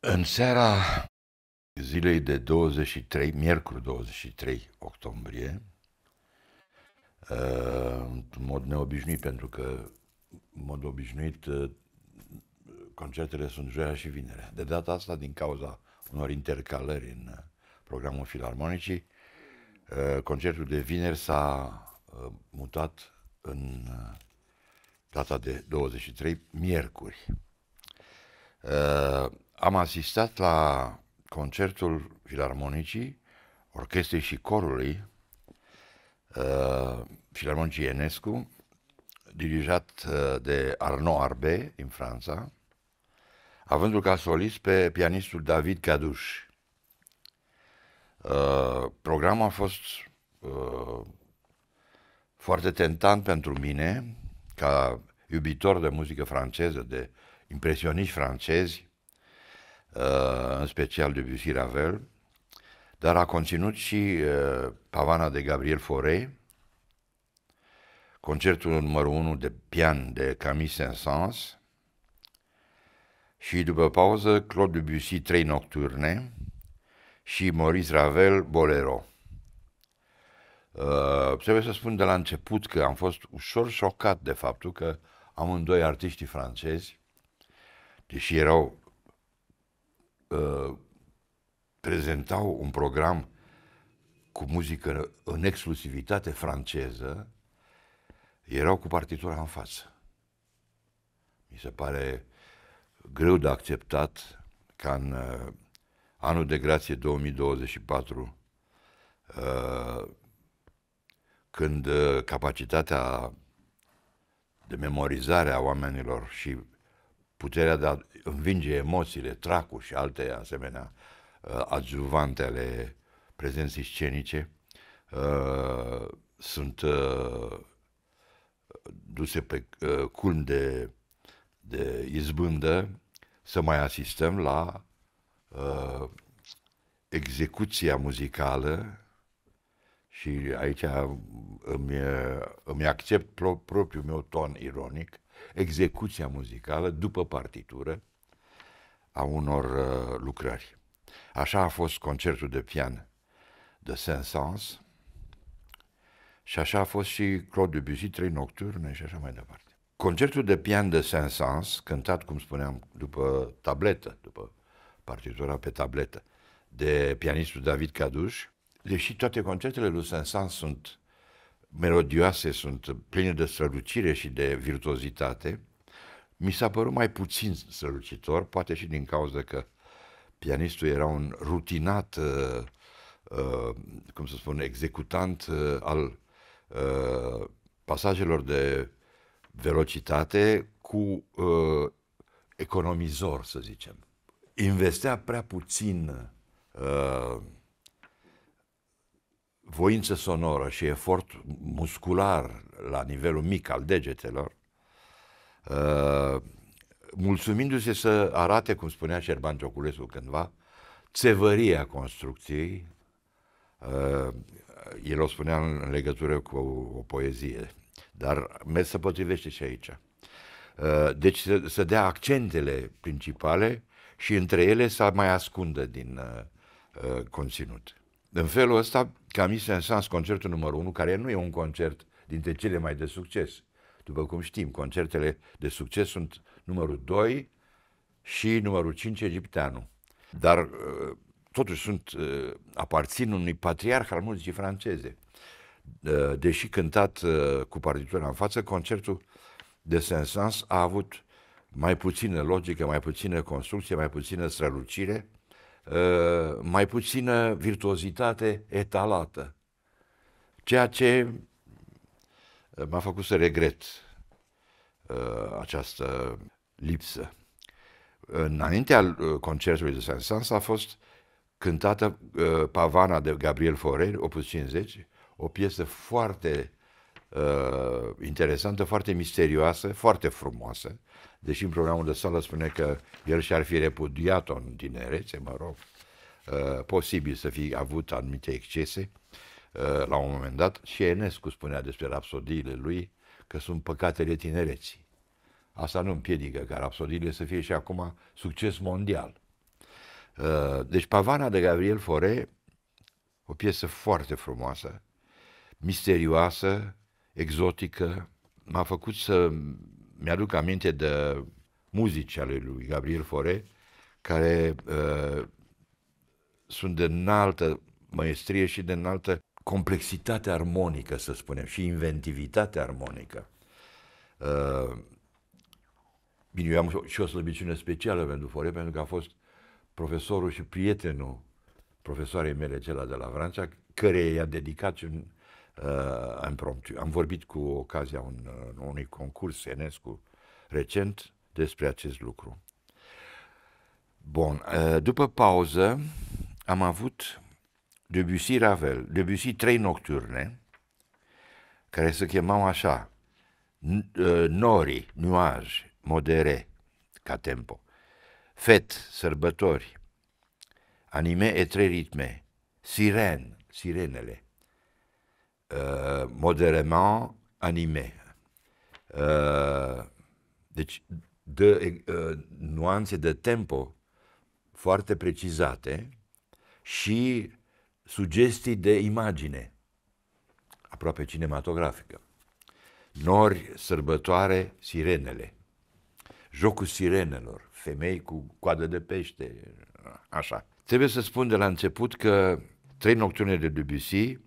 În seara zilei de 23, miercuri 23 octombrie, uh, în mod neobișnuit, pentru că, în mod obișnuit, uh, concertele sunt joia și vinerea. De data asta, din cauza unor intercalări în uh, programul filarmonicii, concertul de vineri s-a mutat în data de 23, miercuri. Am asistat la concertul filarmonicii, orchestrei și corului uh, filarmonicii Enescu, dirijat uh, de Arnaud Arbe din Franța, avându-l ca solist pe pianistul David Caduș. Uh, programul a fost uh, foarte tentant pentru mine, ca iubitor de muzică franceză, de impresioniști francezi, Uh, în special de Bussy Ravel, dar a conținut și uh, pavana de Gabriel Fauré, concertul numărul 1 de pian de Camille Saint-Saëns și după pauză Claude Debussy trei nocturne și Maurice Ravel Bolero. Uh, trebuie să spun de la început că am fost ușor șocat de faptul că amândoi artiștii francezi, deși erau Uh, prezentau un program cu muzică în exclusivitate franceză, erau cu partitura în față. Mi se pare greu de acceptat ca în uh, anul de grație 2024, uh, când uh, capacitatea de memorizare a oamenilor și puterea de a învinge emoțiile, tracul și alte asemenea uh, adjuvante ale prezenței scenice uh, sunt uh, duse pe uh, culm de, de izbândă să mai asistăm la uh, execuția muzicală și aici îmi, uh, îmi accept pro, propriul meu ton ironic execuția muzicală după partitură a unor uh, lucrări. Așa a fost concertul de pian de Saint-Saëns și așa a fost și Claude Debussy, trei nocturne și așa mai departe. Concertul de pian de Saint-Saëns, cântat, cum spuneam, după tabletă, după partitura pe tabletă, de pianistul David Caduș, deși toate concertele lui Saint-Saëns sunt melodioase, sunt pline de strălucire și de virtuozitate, mi s-a părut mai puțin strălucitor, poate și din cauza că pianistul era un rutinat, uh, uh, cum să spun, executant uh, al uh, pasajelor de velocitate cu uh, economizor, să zicem. Investea prea puțin uh, voință sonoră și efort muscular la nivelul mic al degetelor, uh, mulțumindu-se să arate, cum spunea Șerban Cioculescu cândva, țevăria construcției, uh, el o spunea în legătură cu o, o poezie, dar mers să potrivește și aici. Uh, deci să, să dea accentele principale și între ele să mai ascundă din uh, uh conținut. În felul ăsta, Camille Saint-Saëns, concertul numărul 1, care nu e un concert dintre cele mai de succes. După cum știm, concertele de succes sunt numărul 2 și numărul 5 egipteanu. Dar uh, totuși sunt, uh, aparțin unui patriarh al muzicii franceze. Uh, deși cântat cu partitura în față, concertul de Saint-Saëns a avut mai puțină logică, mai puțină construcție, mai puțină strălucire, Uh, mai puțină virtuozitate etalată, ceea ce uh, m-a făcut să regret uh, această lipsă. Înaintea concertului de Saint-Saëns a fost cântată Pavana de Gabriel Forer, opus 50, o piesă foarte uh, interesantă, foarte misterioasă, foarte frumoasă, deși în programul de sală spune că el și-ar fi repudiat-o în tinerețe, mă rog, uh, posibil să fi avut anumite excese uh, la un moment dat și Enescu spunea despre rapsodiile lui că sunt păcatele tinereții. Asta nu împiedică ca rapsodiile să fie și acum succes mondial. Uh, deci Pavana de Gabriel Fore, o piesă foarte frumoasă, misterioasă, exotică. M-a făcut să mi-aduc aminte de muzici ale lui Gabriel Fore, care uh, sunt de înaltă maestrie și de înaltă complexitate armonică, să spunem, și inventivitate armonică. Uh, bine, eu am și o slăbiciune specială pentru Fore, pentru că a fost profesorul și prietenul profesoarei mele, cela de la Franța, care i-a dedicat un uh, impromptu. Am vorbit cu ocazia un, uh, unui concurs Enescu recent despre acest lucru. Bun, uh, după pauză am avut Debussy Ravel, Debussy trei nocturne, care se chemau așa, uh, Nori, Nuaj, Modere, ca tempo, Fet, Sărbători, Anime e trei ritme, Siren, Sirenele, Euh, modérément animé. Euh, deci, de uh, nuanțe de tempo foarte precizate și sugestii de imagine aproape cinematografică. Nori, sărbătoare, sirenele. Jocul sirenelor, femei cu coadă de pește, așa. Trebuie să spun de la început că trei nocturne de Debussy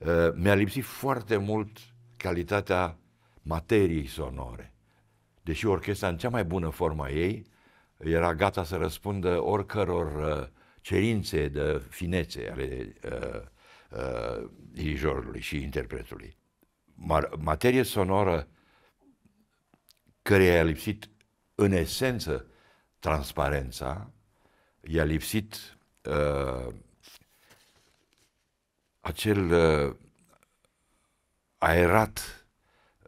Uh, mi-a lipsit foarte mult calitatea materiei sonore. Deși orchestra în cea mai bună forma ei era gata să răspundă oricăror uh, cerințe de finețe ale uh, uh, dirijorului și interpretului. Mar- materie sonoră care i-a lipsit în esență transparența, i-a lipsit uh, acel uh, aerat,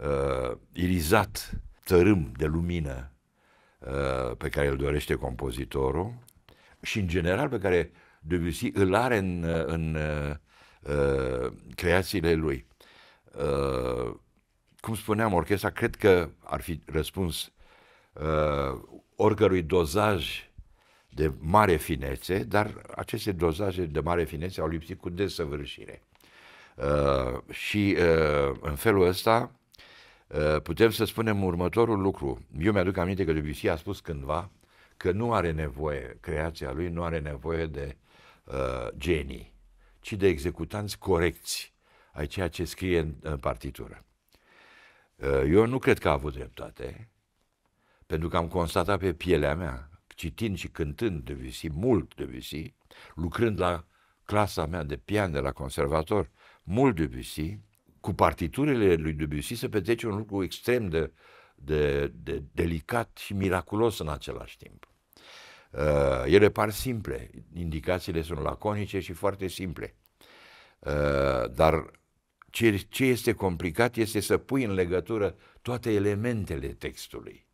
uh, irizat tărâm de lumină uh, pe care îl dorește compozitorul și, în general, pe care Debussy îl are în, uh, în uh, uh, creațiile lui. Uh, cum spuneam, orchestra cred că ar fi răspuns uh, oricărui dozaj de mare finețe, dar aceste dozaje de mare finețe au lipsit cu desăvârșire. Uh, și uh, în felul ăsta uh, putem să spunem următorul lucru. Eu mi-aduc aminte că Debussy a spus cândva că nu are nevoie, creația lui nu are nevoie de uh, genii, ci de executanți corecți ai ceea ce scrie în, în partitură. Uh, eu nu cred că a avut dreptate, pentru că am constatat pe pielea mea citind și cântând Debussy, mult Debussy, lucrând la clasa mea de pian de la conservator, mult Debussy, cu partiturile lui Debussy se petrece un lucru extrem de, de, de delicat și miraculos în același timp. Uh, ele par simple, indicațiile sunt laconice și foarte simple. Uh, dar ce, ce este complicat este să pui în legătură toate elementele textului.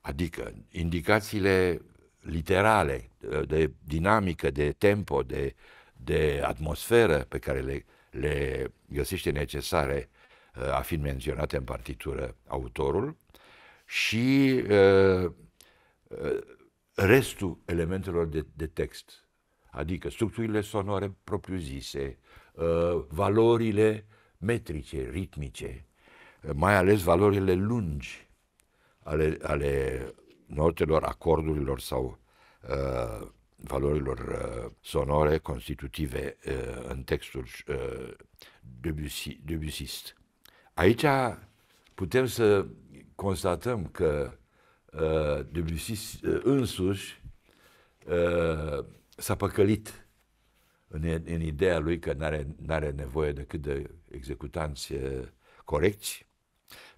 Adică indicațiile literale, uh, de dinamică, de tempo, de, de atmosferă pe care le, le găsește necesare uh, a fi menționate în partitură autorul și uh, restul elementelor de, de text, adică structurile sonore propriu-zise, valorile metrice, ritmice, mai ales valorile lungi ale, ale notelor, acordurilor sau uh, valorilor uh, sonore constitutive uh, în textul uh, Aici putem să constatăm că uh, Debussy uh, însuși uh, s-a păcălit în, în ideea lui că nu are nevoie decât de executanți uh, corecți,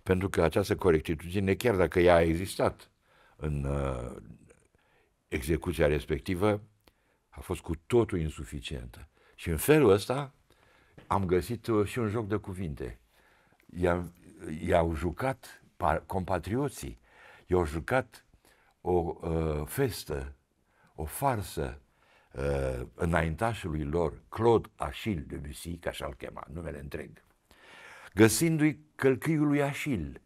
pentru că această corectitudine, chiar dacă ea a existat în uh, execuția respectivă a fost cu totul insuficientă. Și în felul ăsta am găsit uh, și un joc de cuvinte. I-am, i-au jucat par, compatrioții, i-au jucat o uh, festă, o farsă uh, înaintașului lor, Claude Achille de Bussy, ca așa-l chema, numele întreg, găsindu-i călcâiul lui Achille,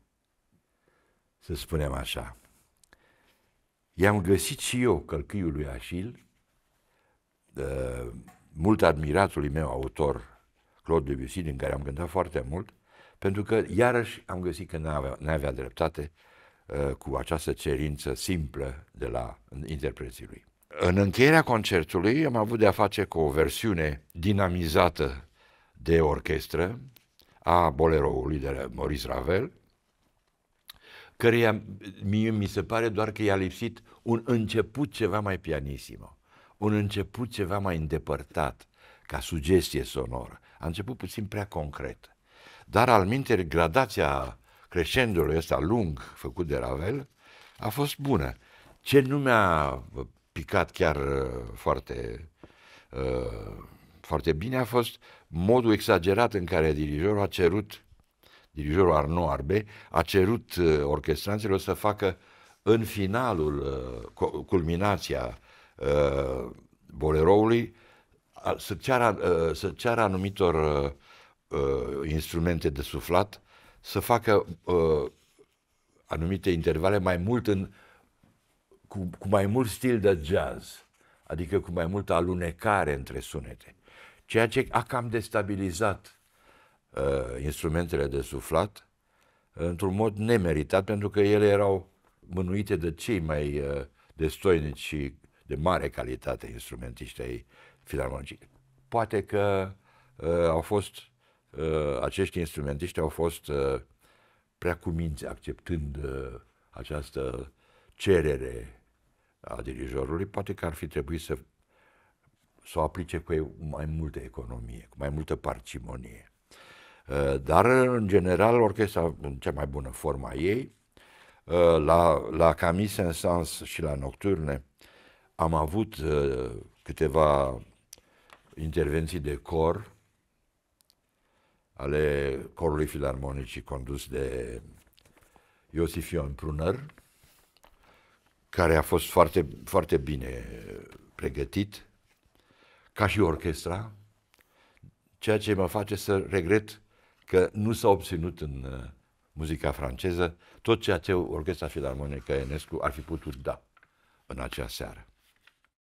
să spunem așa. I-am găsit și eu călcâiul lui Așil, mult admiratului meu autor, Claude Debussy, din care am gândit foarte mult, pentru că iarăși am găsit că n-avea, avea dreptate uh, cu această cerință simplă de la interpreții lui. În încheierea concertului am avut de-a face cu o versiune dinamizată de orchestră a boleroului de Maurice Ravel, căreia mie mi se pare doar că i-a lipsit un început ceva mai pianissimo, un început ceva mai îndepărtat, ca sugestie sonoră. A început puțin prea concret. Dar al minte, gradația crescendului ăsta lung făcut de Ravel a fost bună. Ce nu mi-a uh, picat chiar uh, foarte, uh, foarte bine a fost modul exagerat în care dirijorul a cerut dirijorul Arnaud Arbe, a cerut uh, orchestranților să facă în finalul, uh, culminația uh, boleroului, să ceară, să ceară anumitor instrumente de suflat să facă anumite intervale mai mult în, cu, cu mai mult stil de jazz, adică cu mai multă alunecare între sunete, ceea ce a cam destabilizat uh, instrumentele de suflat uh, într-un mod nemeritat, pentru că ele erau mânuite de cei mai uh, destoinici și de mare calitate instrumentiști ai filarmonicii. Poate că uh, au fost, uh, acești instrumentiști au fost uh, prea cuminți acceptând uh, această cerere a dirijorului, poate că ar fi trebuit să, să o aplice cu mai multă economie, cu mai multă parcimonie. Eh, dar, în general, orchestra în cea mai bună formă a ei, eh, la, la Camille în sens și la Nocturne, am avut eh, câteva intervenții de cor ale corului filarmonicii condus de Iosif Ion Pruner, care a fost foarte, foarte bine pregătit, ca și orchestra, ceea ce mă face să regret că nu s-a obținut în uh, muzica franceză tot ceea ce Orchestra Filarmonică Enescu ar fi putut da în acea seară.